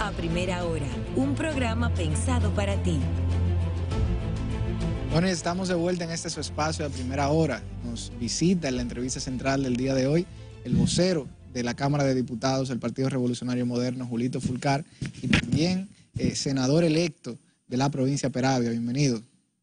a Primera Hora, un programa pensado para ti. Bueno, estamos de vuelta en este su espacio de Primera Hora. Nos visita en la entrevista central del día de hoy el vocero de la Cámara de Diputados del Partido Revolucionario Moderno, Julito Fulcar, y también eh, senador electo de la provincia de Peravia. Bienvenido.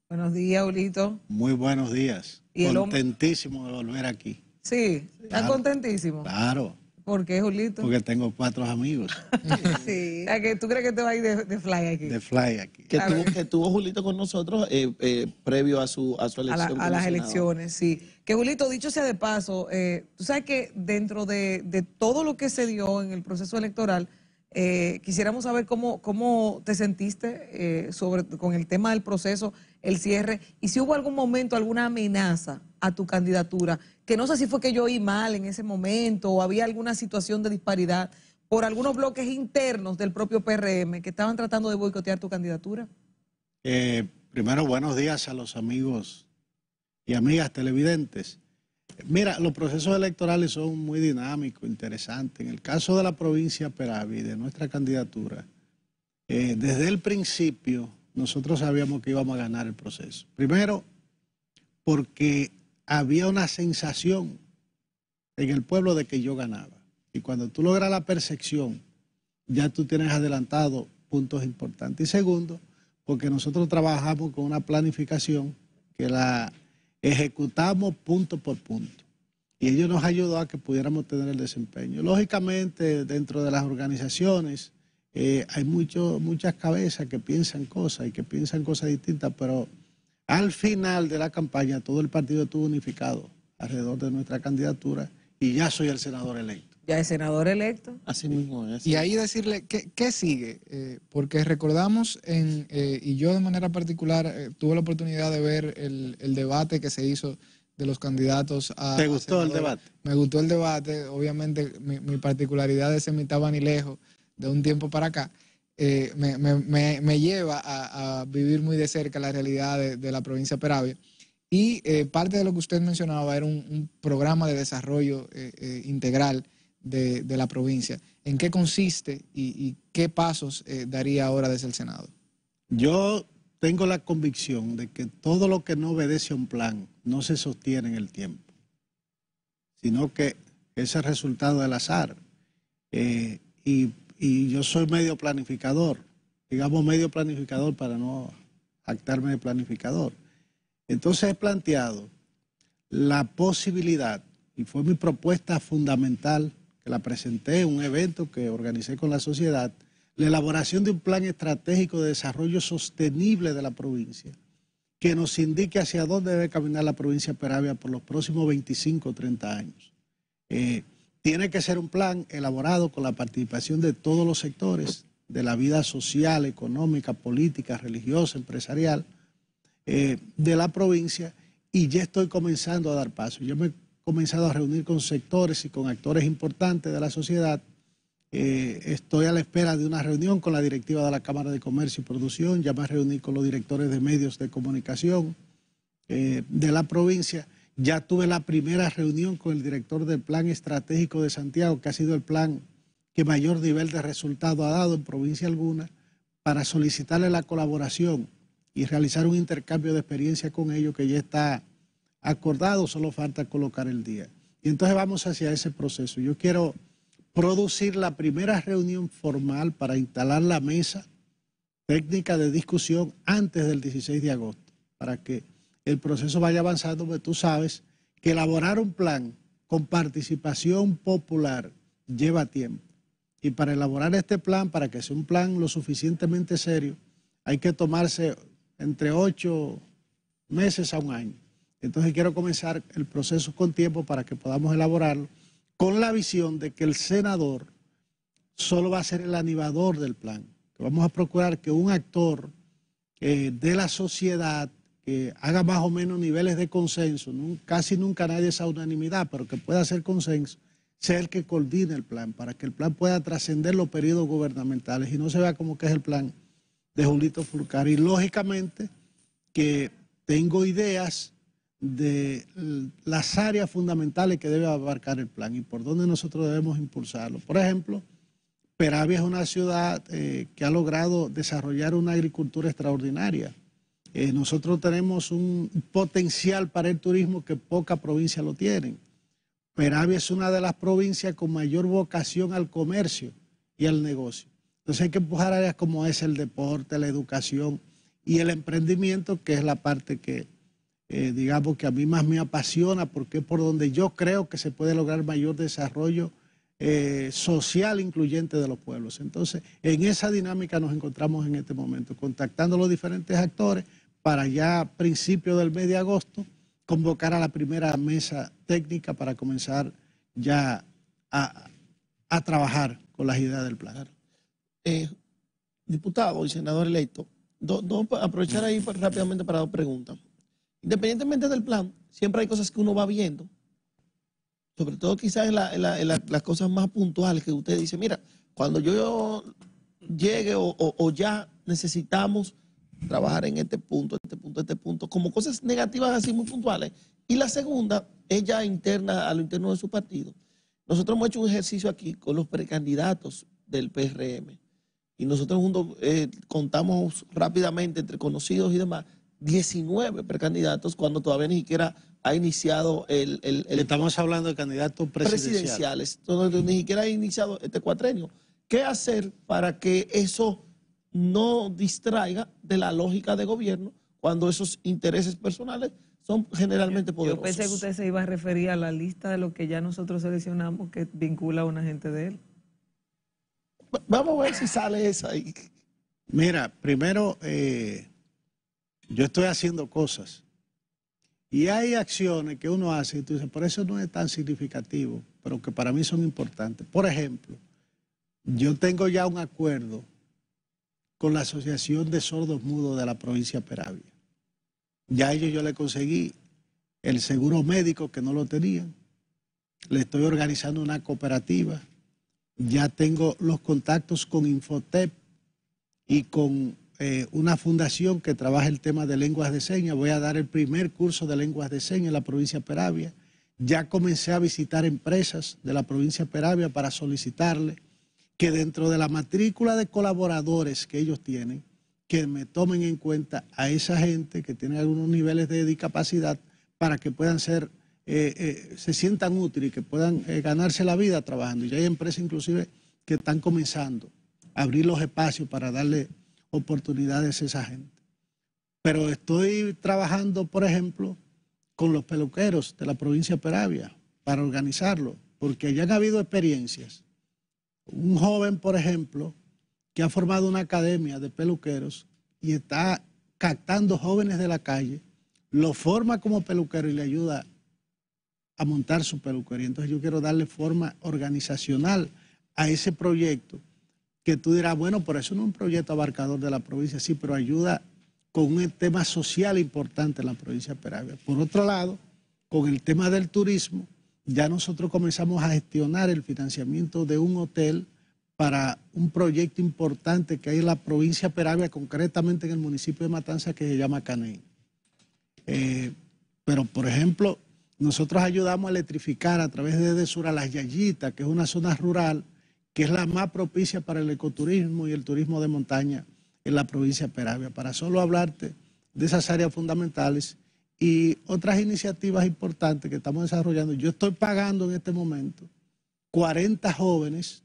Buenos días, Julito. Muy buenos días. ¿Y Contentísimo de volver aquí. Sí, está contentísimo. Claro. ¿Por qué, Julito? Porque tengo cuatro amigos. sí. ¿Tú crees que te va a ir de, fly aquí? De fly aquí. Que, tuvo, que Julito con nosotros eh, eh, previo a su, a su elección. A, las elecciones, sí. Que Julito, dicho sea de paso, eh, tú sabes que dentro de, de todo lo que se dio en el proceso electoral, eh, quisiéramos saber cómo, te sentiste eh, sobre, con el tema del proceso, el cierre, y si hubo algún momento, alguna amenaza a tu candidatura, que no sé si fue que yo oí mal en ese momento o había alguna situación de disparidad por algunos bloques internos del propio PRM que estaban tratando de boicotear tu candidatura. Eh, primero, buenos días a los amigos y amigas televidentes. Mira, los procesos electorales son muy dinámicos, interesantes. En el caso de la provincia Peravi, de nuestra candidatura, eh, desde el principio nosotros sabíamos que íbamos a ganar el proceso. Primero, porque había una sensación en el pueblo de que yo ganaba. Y cuando tú logras la percepción, ya tú tienes adelantado puntos importantes. Y segundo, porque nosotros trabajamos con una planificación que la ejecutamos punto por punto. Y ellos nos ayudó a que pudiéramos tener el desempeño. Lógicamente, dentro de las organizaciones eh, hay mucho, muchas cabezas que piensan cosas y que piensan cosas distintas, pero al final de la campaña todo el partido estuvo unificado alrededor de nuestra candidatura y ya soy el senador electo. Ya es senador electo. Así mismo es. Y ahí decirle, ¿qué, sigue? Eh, porque recordamos, en, eh, y yo de manera particular eh, tuve la oportunidad de ver el, debate que se hizo de los candidatos a... ¿Te gustó el debate? Me gustó el debate. Obviamente mi, mi particularidad es estaba ni lejos de un tiempo para acá. Me, lleva a, vivir muy de cerca la realidad de, la provincia de Peravia. Y parte de lo que usted mencionaba era un, un programa de desarrollo integral de, la provincia. ¿En qué consiste y, qué pasos eh, daría ahora desde el Senado? Yo tengo la convicción de que todo lo que no obedece a un plan no se sostiene en el tiempo, sino que es el resultado del azar. Eh, y, y yo soy medio planificador, digamos medio planificador para no actarme de planificador. Entonces he planteado la posibilidad, y fue mi propuesta fundamental que la presenté en un evento que organicé con la sociedad, la elaboración de un plan estratégico de desarrollo sostenible de la provincia, que nos indique hacia dónde debe caminar la provincia de Peravia por los próximos 25 o 30 años. Eh, tiene que ser un plan elaborado con la participación de todos los sectores de la vida social, económica, política, religiosa, empresarial eh, de la provincia y ya estoy comenzando a dar paso. Yo me comenzado a reunir con sectores y con actores importantes de la sociedad. Eh, estoy a la espera de una reunión con la directiva de la Cámara de Comercio y Producción, ya me reuní con los directores de medios de comunicación eh, de la provincia. Ya tuve la primera reunión con el director del Plan Estratégico de Santiago, que ha sido el plan que mayor nivel de resultado ha dado en provincia alguna, para solicitarle la colaboración y realizar un intercambio de experiencia con ellos que ya está acordado, solo falta colocar el día. Y entonces vamos hacia ese proceso. Yo quiero producir la primera reunión formal para instalar la mesa técnica de discusión antes del 16 de agosto, para que el proceso vaya avanzando, porque tú sabes que elaborar un plan con participación popular lleva tiempo. Y para elaborar este plan, para que sea un plan lo suficientemente serio, hay que tomarse entre ocho meses a un año. Entonces quiero comenzar el proceso con tiempo para que podamos elaborarlo, con la visión de que el senador solo va a ser el animador del plan, vamos a procurar que un actor eh, de la sociedad que haga más o menos niveles de consenso, casi nunca nadie esa unanimidad, pero que pueda hacer consenso, sea el que coordine el plan, para que el plan pueda trascender los periodos gubernamentales y no se vea como que es el plan de Julito Fulcar. Y lógicamente que tengo ideas de las áreas fundamentales que debe abarcar el plan y por dónde nosotros debemos impulsarlo. Por ejemplo, Peravia es una ciudad eh, que ha logrado desarrollar una agricultura extraordinaria. Eh, nosotros tenemos un potencial para el turismo que poca provincias lo tienen. Peravia es una de las provincias con mayor vocación al comercio y al negocio. Entonces hay que empujar áreas como es el deporte, la educación y el emprendimiento, que es la parte que eh, digamos, que a mí más me apasiona porque es por donde yo creo que se puede lograr mayor desarrollo eh, social incluyente de los pueblos. Entonces, en esa dinámica nos encontramos en este momento, contactando a los diferentes actores para ya a principios del mes de agosto convocar a la primera mesa técnica para comenzar ya a, trabajar con las ideas del plan. Eh, diputado y senador electo, aprovechar ahí pues, rápidamente para dos preguntas. Independientemente del plan, siempre hay cosas que uno va viendo, sobre todo quizás las cosas más puntuales que usted dice, mira, cuando yo llegue o, ya necesitamos trabajar en este punto, este punto, este punto, como cosas negativas así muy puntuales. Y la segunda, ella interna a lo interno de su partido. Nosotros hemos hecho un ejercicio aquí con los precandidatos del PRM y nosotros juntos eh, contamos rápidamente entre conocidos y demás 19 precandidatos cuando todavía ni siquiera ha iniciado el... Estamos hablando de candidatos presidenciales. presidenciales. ni siquiera ha iniciado este cuatrenio. ¿Qué hacer para que eso no distraiga de la lógica de gobierno cuando esos intereses personales son generalmente poderosos? Yo pensé que usted se iba a referir a la lista de lo que ya nosotros seleccionamos que vincula a una gente de él. Vamos a ver si sale esa ahí. Mira, primero... Eh yo estoy haciendo cosas. Y hay acciones que uno hace y tú dices, por eso no es tan significativo, pero que para mí son importantes. Por ejemplo, yo tengo ya un acuerdo con la Asociación de Sordos Mudos de la provincia de Peravia. Ya ellos yo le conseguí el seguro médico que no lo tenían. Le estoy organizando una cooperativa. Ya tengo los contactos con Infotep y con eh, una fundación que trabaja el tema de lenguas de señas. Voy a dar el primer curso de lenguas de señas en la provincia de Peravia. Ya comencé a visitar empresas de la provincia de Peravia para solicitarle que dentro de la matrícula de colaboradores que ellos tienen, que me tomen en cuenta a esa gente que tiene algunos niveles de discapacidad para que puedan ser, eh, eh, se sientan útiles y que puedan ganarse la vida trabajando. ya hay empresas inclusive que están comenzando a abrir los espacios para darle oportunidades a esa gente. Pero estoy trabajando, por ejemplo, con los peluqueros de la provincia de Peravia para organizarlo, porque ya han habido experiencias. Un joven, por ejemplo, que ha formado una academia de peluqueros y está captando jóvenes de la calle, lo forma como peluquero y le ayuda a montar su peluquería. Entonces yo quiero darle forma organizacional a ese proyecto que tú dirás, bueno, por eso no es un proyecto abarcador de la provincia, sí, pero ayuda con un tema social importante en la provincia de Peravia. Por otro lado, con el tema del turismo, ya nosotros comenzamos a gestionar el financiamiento de un hotel para un proyecto importante que hay en la provincia de Peravia, concretamente en el municipio de Matanza, que se llama Caney. Eh, pero, por ejemplo, nosotros ayudamos a electrificar a través de Desura las Yayitas, que es una zona rural que es la más propicia para el ecoturismo y el turismo de montaña en la provincia de Peravia. Para solo hablarte de esas áreas fundamentales y otras iniciativas importantes que estamos desarrollando. Yo estoy pagando en este momento 40 jóvenes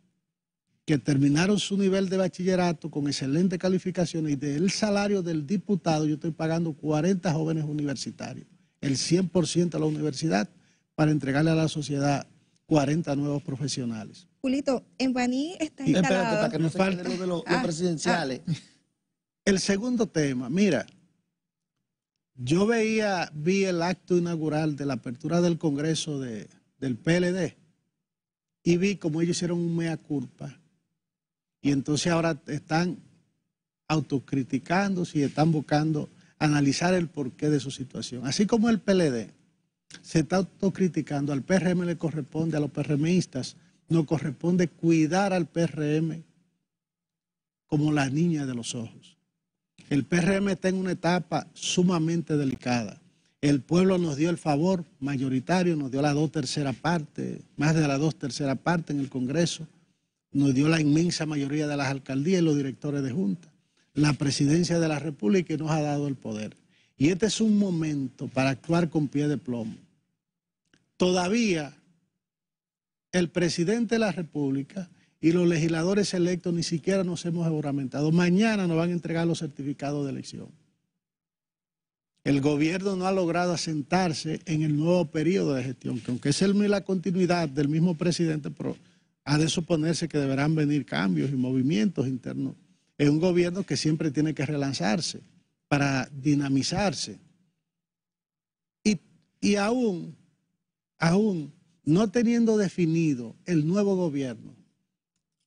que terminaron su nivel de bachillerato con excelentes calificaciones y del salario del diputado yo estoy pagando 40 jóvenes universitarios, el 100% a la universidad para entregarle a la sociedad 40 nuevos profesionales. Julito, en Baní está instalado... Espera, para que no falte. Ah, lo de los, ah, ah. presidenciales. El segundo tema, mira, yo veía, vi el acto inaugural de la apertura del Congreso de, del PLD y vi como ellos hicieron un mea culpa. Y entonces ahora están autocriticándose y están buscando analizar el porqué de su situación. Así como el PLD se está autocriticando. Al PRM le corresponde, a los PRMistas, nos corresponde cuidar al PRM como la niña de los ojos. El PRM está en una etapa sumamente delicada. El pueblo nos dio el favor mayoritario, nos dio la dos tercera parte, más de la dos tercera parte en el Congreso, nos dio la inmensa mayoría de las alcaldías y los directores de junta, la presidencia de la República y nos ha dado el poder. Y este es un momento para actuar con pie de plomo. Todavía el presidente de la República y los legisladores electos ni siquiera nos hemos juramentado. Mañana nos van a entregar los certificados de elección. El gobierno no ha logrado asentarse en el nuevo periodo de gestión, que aunque es la continuidad del mismo presidente, pero ha de suponerse que deberán venir cambios y movimientos internos. Es un gobierno que siempre tiene que relanzarse para dinamizarse. Y, y aún, aún no teniendo definido el nuevo gobierno,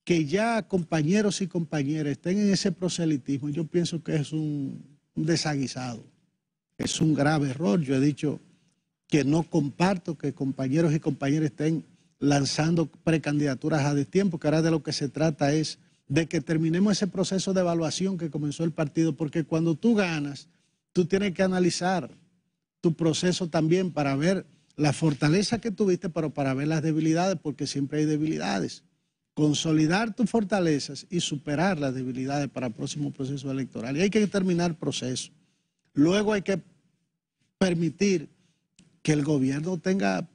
que ya compañeros y compañeras estén en ese proselitismo, yo pienso que es un, un desaguisado, es un grave error. Yo he dicho que no comparto que compañeros y compañeras estén lanzando precandidaturas a destiempo, que ahora de lo que se trata es de que terminemos ese proceso de evaluación que comenzó el partido, porque cuando tú ganas, tú tienes que analizar tu proceso también para ver la fortaleza que tuviste, pero para ver las debilidades, porque siempre hay debilidades. Consolidar tus fortalezas y superar las debilidades para el próximo proceso electoral. Y hay que terminar el proceso. Luego hay que permitir que el gobierno tenga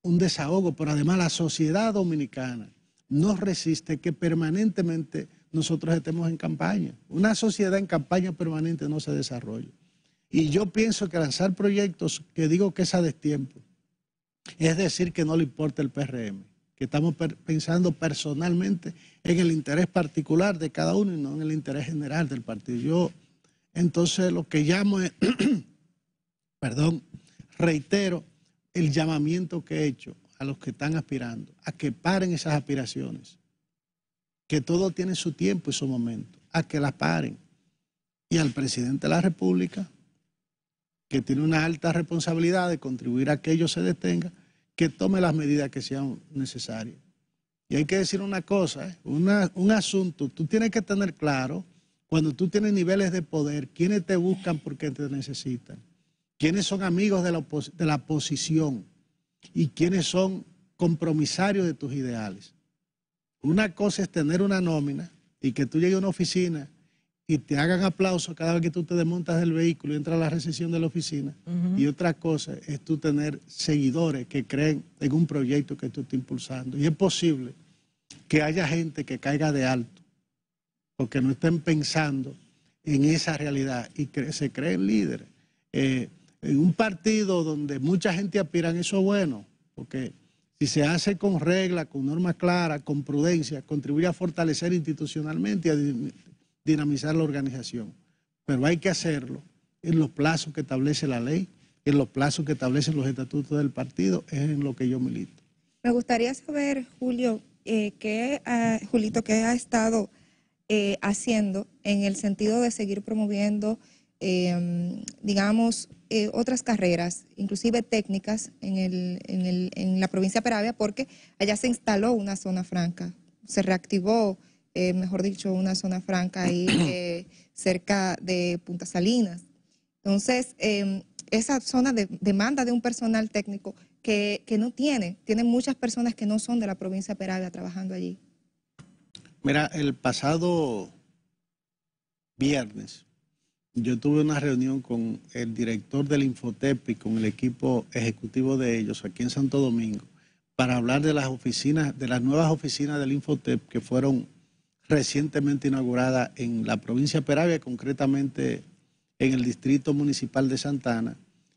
un desahogo, pero además la sociedad dominicana no resiste que permanentemente nosotros estemos en campaña. Una sociedad en campaña permanente no se desarrolla. Y yo pienso que lanzar proyectos que digo que es a destiempo, es decir, que no le importa el PRM, que estamos pensando personalmente en el interés particular de cada uno y no en el interés general del partido. Yo, entonces, lo que llamo es, perdón, reitero el llamamiento que he hecho a los que están aspirando, a que paren esas aspiraciones, que todo tiene su tiempo y su momento, a que las paren. Y al presidente de la República, que tiene una alta responsabilidad de contribuir a que ellos se detenga, que tome las medidas que sean necesarias. Y hay que decir una cosa, ¿eh? un asunto, tú tienes que tener claro, cuando tú tienes niveles de poder, quiénes te buscan porque te necesitan, quiénes son amigos de la, de la posición y quiénes son compromisarios de tus ideales. Una cosa es tener una nómina y que tú llegues a una oficina y te hagan aplauso cada vez que tú te desmontas del vehículo y entras a la recesión de la oficina. Y otra cosa es tú tener seguidores que creen en un proyecto que tú estás impulsando. Y es posible que haya gente que caiga de alto porque no estén pensando en esa realidad y se creen líderes. Eh, en un partido donde mucha gente aspira, eso bueno, porque si se hace con regla, con normas claras, con prudencia, contribuye a fortalecer institucionalmente y a dinamizar la organización. Pero hay que hacerlo en los plazos que establece la ley, en los plazos que establecen los estatutos del partido, es en lo que yo milito. Me gustaría saber, Julio, eh, Julito, qué ha estado eh, haciendo en el sentido de seguir promoviendo, em, digamos, eh, otras carreras, inclusive técnicas, en, el, en, el, en la provincia de Peravia, porque allá se instaló una zona franca, se reactivó, eh, mejor dicho, una zona franca ahí eh, cerca de Punta Salinas. Entonces, em, esa zona demanda de un personal técnico que, no tiene, tiene muchas personas que no son de la provincia de Peravia trabajando allí. Mira, el pasado viernes, yo tuve una reunión con el director del Infotep y con el equipo ejecutivo de ellos aquí en Santo Domingo para hablar de las oficinas, de las nuevas oficinas del Infotep que fueron recientemente inauguradas en la provincia de Peravia, concretamente en el distrito municipal de Santana,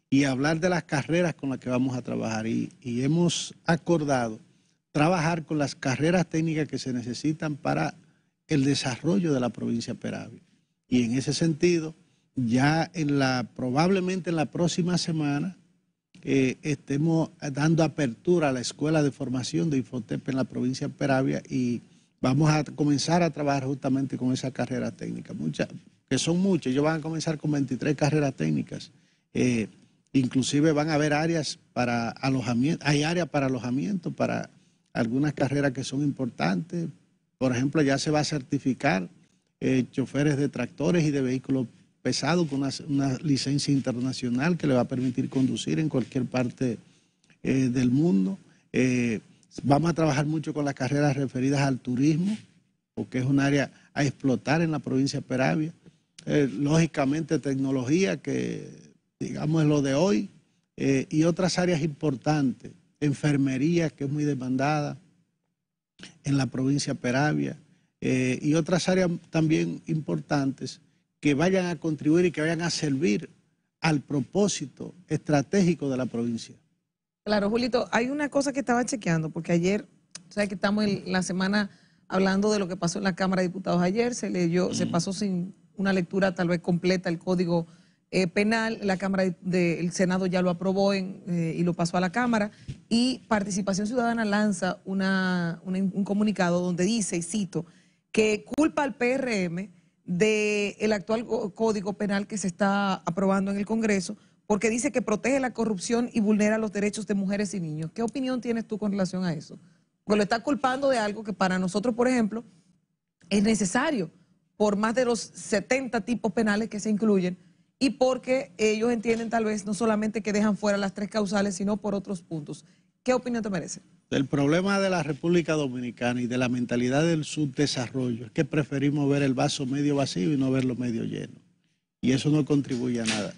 y hablar de las carreras con las que vamos a trabajar. Y, hemos acordado trabajar con las carreras técnicas que se necesitan para el desarrollo de la provincia de Peravia. Y en ese sentido, ya en la, probablemente en la próxima semana estemos dando apertura a la escuela de formación de Infotep en la provincia de Peravia y vamos a comenzar a trabajar justamente con esa carrera técnica, muchas, que son muchas, ellos van a comenzar con 23 carreras técnicas. Eh, inclusive van a haber áreas para alojamiento, hay áreas para alojamiento para algunas carreras que son importantes. Por ejemplo, ya se va a certificar eh, choferes de tractores y de vehículos pesado con una, licencia internacional que le va a permitir conducir en cualquier parte eh, del mundo. Eh, vamos a trabajar mucho con las carreras referidas al turismo, porque es un área a explotar en la provincia de Peravia. Eh, lógicamente tecnología, que digamos es lo de hoy, y otras áreas importantes, enfermería, que es muy demandada en la provincia de Peravia, y otras áreas también importantes que vayan a contribuir y que vayan a servir al propósito estratégico de la provincia. Claro, Julito, hay una cosa que estaba chequeando, porque ayer, o sea, que estamos en la semana hablando de lo que pasó en la Cámara de Diputados ayer, se leyó, se pasó sin una lectura tal vez completa el Código eh, Penal, la Cámara del Senado ya lo aprobó eh, y lo pasó a la Cámara, y Participación Ciudadana lanza un comunicado donde dice, y cito, que culpa al PRM del actual Código Penal que se está aprobando en el Congreso, porque dice que protege la corrupción y vulnera los derechos de mujeres y niños. ¿Qué opinión tienes tú con relación a eso? Porque lo está culpando de algo que para nosotros, por ejemplo, es necesario por más de los 70 tipos penales que se incluyen y porque ellos entienden tal vez no solamente que dejan fuera las tres causales, sino por otros puntos. ¿Qué opinión te merece? El problema de la República Dominicana y de la mentalidad del subdesarrollo es que preferimos ver el vaso medio vacío y no verlo medio lleno. Y eso no contribuye a nada.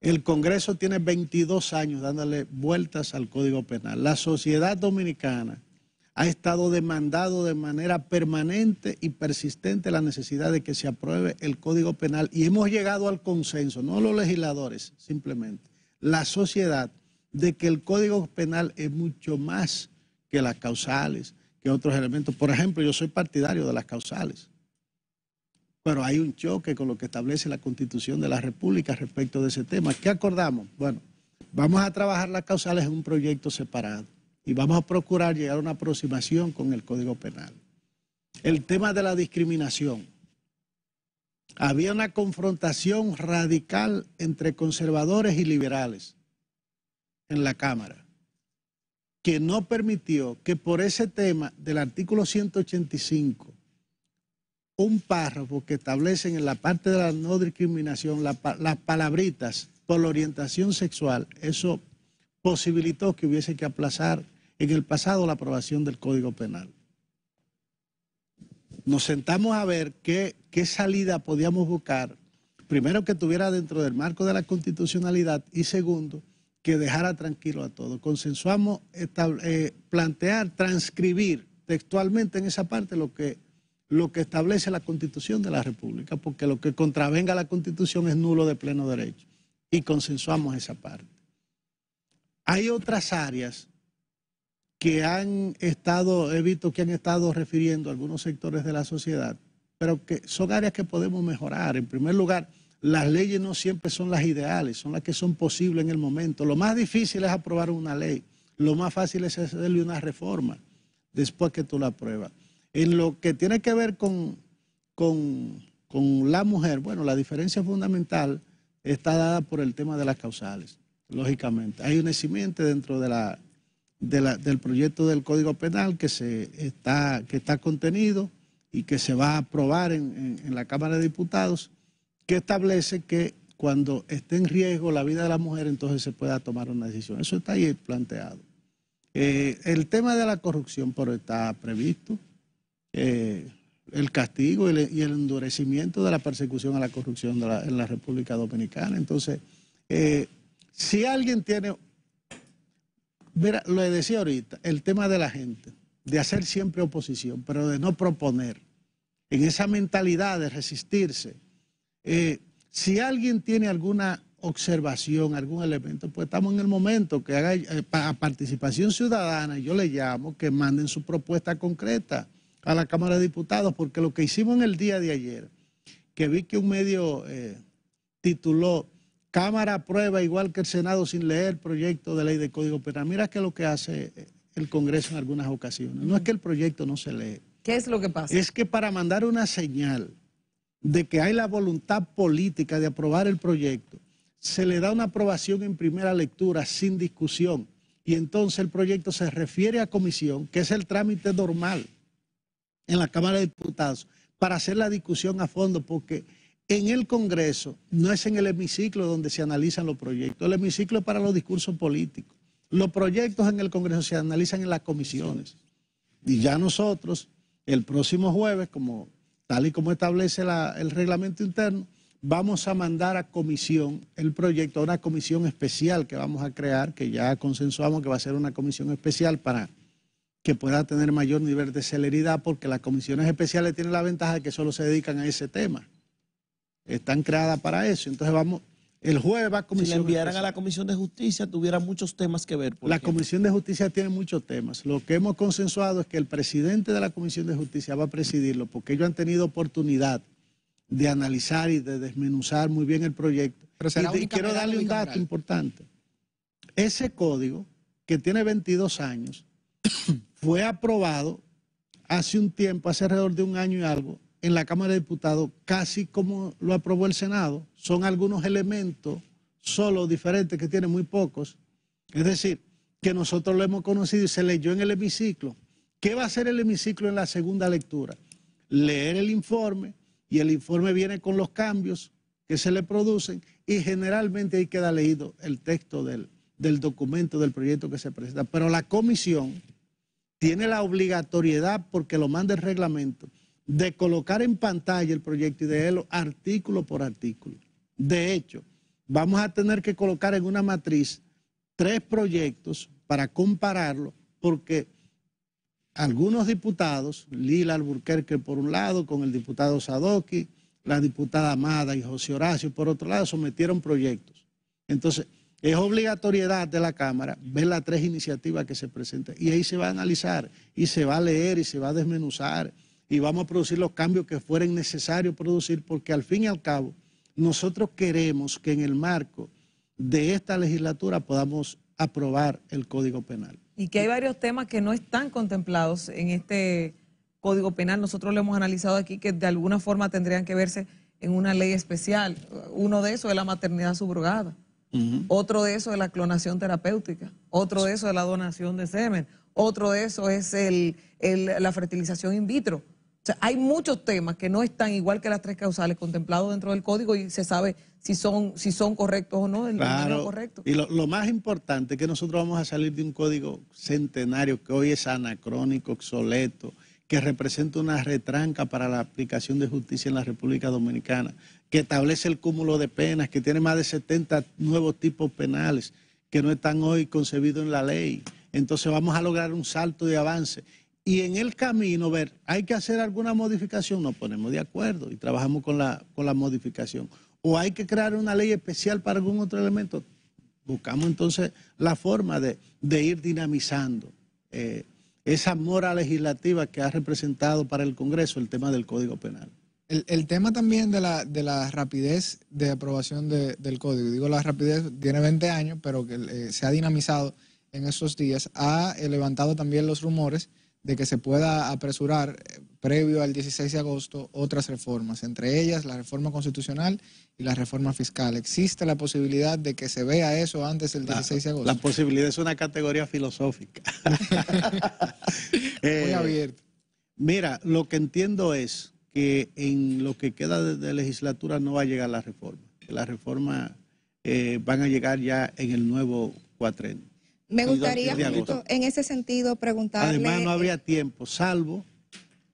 El Congreso tiene 22 años dándole vueltas al Código Penal. La sociedad dominicana ha estado demandado de manera permanente y persistente la necesidad de que se apruebe el Código Penal y hemos llegado al consenso, no los legisladores simplemente, la sociedad, de que el Código Penal es mucho más que las causales, que otros elementos. Por ejemplo, yo soy partidario de las causales, pero hay un choque con lo que establece la Constitución de la República respecto de ese tema. ¿Qué acordamos? Bueno, vamos a trabajar las causales en un proyecto separado y vamos a procurar llegar a una aproximación con el Código Penal. El tema de la discriminación. Había una confrontación radical entre conservadores y liberales en la Cámara que no permitió que por ese tema del artículo 185, un párrafo que establece en la parte de la no discriminación las palabritas por la orientación sexual, eso posibilitó que hubiese que aplazar en el pasado la aprobación del Código Penal. Nos sentamos a ver qué, qué salida podíamos buscar, primero que tuviera dentro del marco de la constitucionalidad y segundo, que dejara tranquilo a todos. Consensuamos eh, plantear, transcribir textualmente en esa parte lo que, lo que establece la constitución de la República, porque lo que contravenga la constitución es nulo de pleno derecho. Y consensuamos esa parte. Hay otras áreas que han estado, he visto que han estado refiriendo algunos sectores de la sociedad, pero que son áreas que podemos mejorar. En primer lugar, las leyes no siempre son las ideales, son las que son posibles en el momento. Lo más difícil es aprobar una ley, lo más fácil es hacerle una reforma después que tú la apruebas. En lo que tiene que ver con, con, la mujer, bueno, la diferencia fundamental está dada por el tema de las causales, lógicamente. Hay un eximiente dentro de la, del proyecto del Código Penal que, se está, que está contenido y que se va a aprobar en la Cámara de Diputados que establece que cuando esté en riesgo la vida de la mujer, entonces se pueda tomar una decisión. Eso está ahí planteado. Eh, el tema de la corrupción pero está previsto. Eh, el castigo y, el endurecimiento de la persecución a la corrupción en la República Dominicana. Entonces, eh, si alguien tiene... Mira, lo decía ahorita, el tema de la gente, de hacer siempre oposición, pero de no proponer, en esa mentalidad de resistirse, eh, si alguien tiene alguna observación, algún elemento, pues estamos en el momento que haga eh, participación ciudadana, yo le llamo que manden su propuesta concreta a la Cámara de Diputados, porque lo que hicimos en el día de ayer, que vi que un medio eh, tituló Cámara aprueba igual que el Senado sin leer el proyecto de ley de Código Penal. Mira que lo que hace el Congreso en algunas ocasiones. No es que el proyecto no se lee. ¿Qué es lo que pasa? Es que para mandar una señal de que hay la voluntad política de aprobar el proyecto, se le da una aprobación en primera lectura sin discusión y entonces el proyecto se refiere a comisión, que es el trámite normal en la Cámara de Diputados, para hacer la discusión a fondo, porque en el Congreso no es en el hemiciclo donde se analizan los proyectos, el hemiciclo es para los discursos políticos, los proyectos en el Congreso se analizan en las comisiones. Y ya nosotros, el próximo jueves, como tal y como establece el reglamento interno, vamos a mandar a comisión el proyecto, a una comisión especial que vamos a crear, que ya consensuamos que va a ser una comisión especial para que pueda tener mayor nivel de celeridad, porque las comisiones especiales tienen la ventaja de que solo se dedican a ese tema. Están creadas para eso. Entonces vamos, el jueves va a comisión. Si le enviaran a la Comisión de Justicia, tuviera muchos temas que ver. la Comisión de Justicia tiene muchos temas. Lo que hemos consensuado es que el presidente de la Comisión de Justicia va a presidirlo, porque ellos han tenido oportunidad de analizar y de desmenuzar muy bien el proyecto. y quiero darle un dato importante. Ese código, que tiene 22 años, fue aprobado hace un tiempo, hace alrededor de un año y algo, en la Cámara de Diputados, casi como lo aprobó el Senado, son algunos elementos solo diferentes que tiene muy pocos. Es decir, que nosotros lo hemos conocido y se leyó en el hemiciclo. ¿Qué va a hacer el hemiciclo en la segunda lectura? Leer el informe y el informe viene con los cambios que se le producen y generalmente ahí queda leído el texto del, del documento, del proyecto que se presenta. Pero la comisión tiene la obligatoriedad, porque lo manda el reglamento, de colocar en pantalla el proyecto y de él artículo por artículo. De hecho, vamos a tener que colocar en una matriz tres proyectos para compararlo, porque algunos diputados, Lila Alburquerque por un lado, con el diputado Sadoki, la diputada Amada y José Horacio por otro lado, sometieron proyectos. Entonces, es obligatoriedad de la Cámara ver las tres iniciativas que se presentan y ahí se va a analizar y se va a leer y se va a desmenuzar y vamos a producir los cambios que fueren necesarios producir, porque al fin y al cabo nosotros queremos que en el marco de esta legislatura podamos aprobar el Código Penal. Y que hay varios temas que no están contemplados en este Código Penal. Nosotros lo hemos analizado aquí que de alguna forma tendrían que verse en una ley especial. Uno de esos es la maternidad subrogada. Otro de eso es la clonación terapéutica. Otro de eso es la donación de semen. Otro de eso es el, la fertilización in vitro hay muchos temas que no están igual que las tres causales contemplados dentro del código y se sabe si son, si son correctos o no, claro. correcto. Y lo, lo, más importante es que nosotros vamos a salir de un código centenario que hoy es anacrónico, obsoleto, que representa una retranca para la aplicación de justicia en la República Dominicana, que establece el cúmulo de penas, que tiene más de 70 nuevos tipos penales que no están hoy concebidos en la ley. Entonces vamos a lograr un salto de avance y en el camino ver, hay que hacer alguna modificación, nos ponemos de acuerdo y trabajamos con la, con la modificación. O hay que crear una ley especial para algún otro elemento. Buscamos entonces la forma de, ir dinamizando eh, esa mora legislativa que ha representado para el Congreso el tema del Código Penal. El, tema también de la, de la rapidez de aprobación del código, digo la rapidez, tiene 20 años, pero que eh, se ha dinamizado en esos días, ha eh, levantado también los rumores de que se pueda apresurar eh, previo al 16 de agosto otras reformas, entre ellas la reforma constitucional y la reforma fiscal. ¿Existe la posibilidad de que se vea eso antes del 16 de agosto? La posibilidad es una categoría filosófica. Muy eh, abierto. Mira, lo que entiendo es que en lo que queda de, legislatura no va a llegar la reforma. La reforma eh, van a llegar ya en el nuevo cuatrenio. Me gustaría, en ese sentido, preguntarle... Además, no habría eh, tiempo, salvo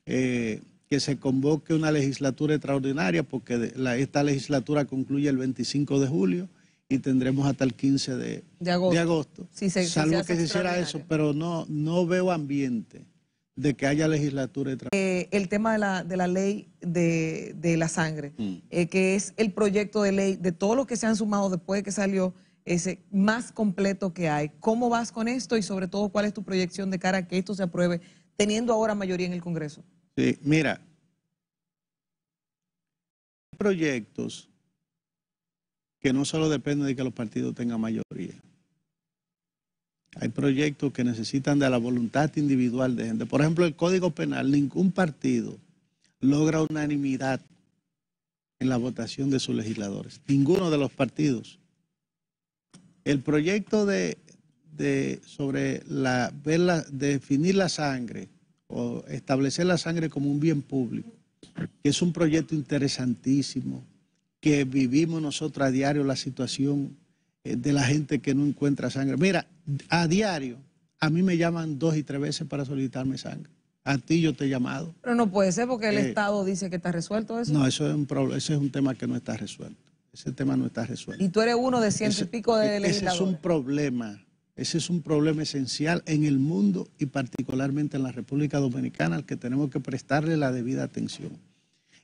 eh, que se convoque una legislatura extraordinaria, porque la, esta legislatura concluye el 25 de julio y tendremos hasta el 15 de, de agosto. se, salvo que se hiciera eso, pero no, no veo ambiente de que haya legislatura eh, el tema de la, de la ley de, de la sangre, mm. eh, que es el proyecto de ley de todos los que se han sumado después de que salió ese más completo que hay. ¿Cómo vas con esto y sobre todo cuál es tu proyección de cara a que esto se apruebe teniendo ahora mayoría en el Congreso? Sí, mira, proyectos que no solo dependen de que los partidos tengan mayoría. Hay proyectos que necesitan de la voluntad individual de gente. Por ejemplo, el Código Penal, ningún partido logra unanimidad en la votación de sus legisladores. Ninguno de los partidos el proyecto de, sobre la, definir la sangre o establecer la sangre como un bien público, que es un proyecto interesantísimo, que vivimos nosotros a diario la situación eh, de la gente que no encuentra sangre. Mira, a diario a mí me llaman dos y tres veces para solicitarme sangre. A ti yo te he llamado. Pero no puede ser porque el eh, Estado dice que está resuelto eso. No, eso es un problema, ese es un tema que no está resuelto. Ese tema no está resuelto. Y tú eres uno de cientos y pico de legisladores. Ese es un problema. Ese es un problema esencial en el mundo y particularmente en la República Dominicana al que tenemos que prestarle la debida atención.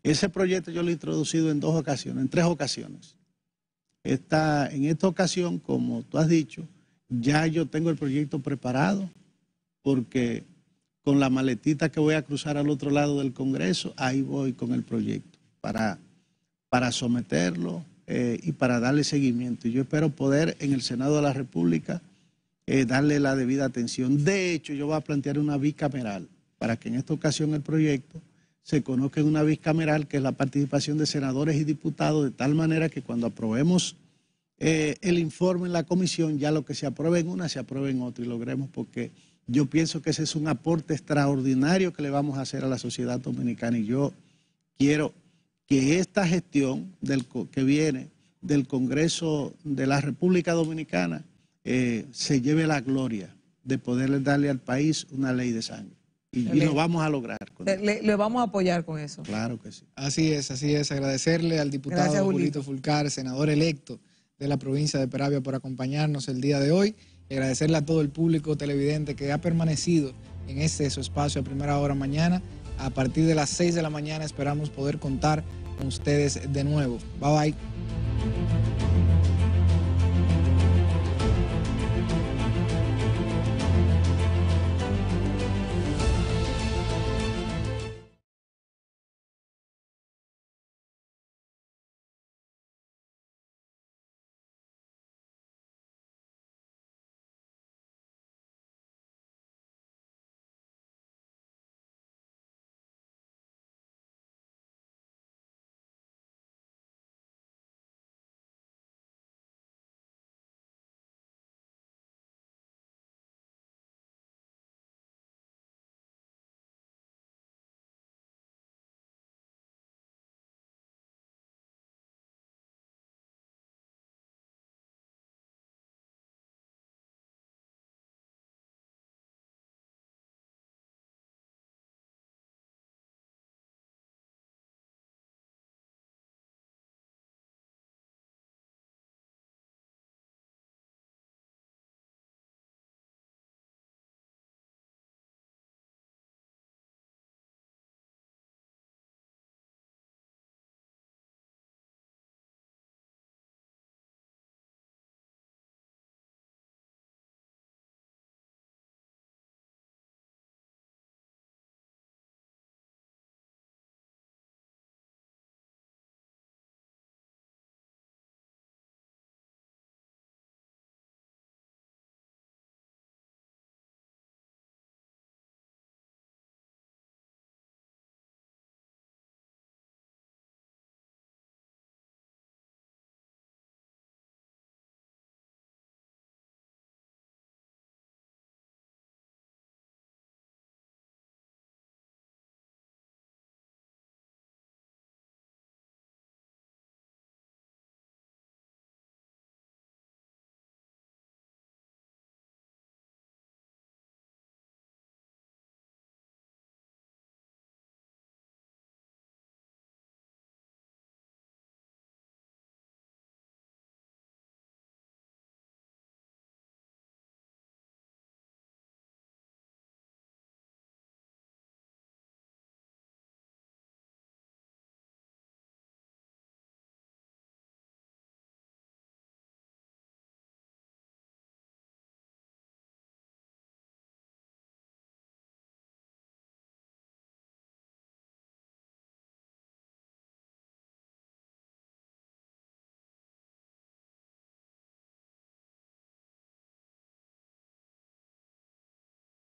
Ese proyecto yo lo he introducido en dos ocasiones, en tres ocasiones. en esta ocasión, como tú has dicho, ya yo tengo el proyecto preparado porque con la maletita que voy a cruzar al otro lado del Congreso, ahí voy con el proyecto para, para someterlo, eh, y para darle seguimiento. Y Yo espero poder en el Senado de la República eh, darle la debida atención. De hecho, yo voy a plantear una bicameral para que en esta ocasión el proyecto se conozca en una bicameral, que es la participación de senadores y diputados, de tal manera que cuando aprobemos eh, el informe en la comisión, ya lo que se apruebe en una, se apruebe en otra y logremos porque yo pienso que ese es un aporte extraordinario que le vamos a hacer a la sociedad dominicana y yo quiero que esta gestión del, que viene del Congreso de la República Dominicana eh, se lleve la gloria de poderle darle al país una ley de sangre. Y, lo vamos a lograr. Con le, vamos a apoyar con eso. Claro que sí. Así es, así es. Agradecerle al diputado Julito Fulcar, senador electo de la provincia de Peravia, por acompañarnos el día de hoy. agradecerle a todo el público televidente que ha permanecido en ese espacio a primera hora mañana. A partir de las 6 de la mañana esperamos poder contar con ustedes de nuevo. Bye bye.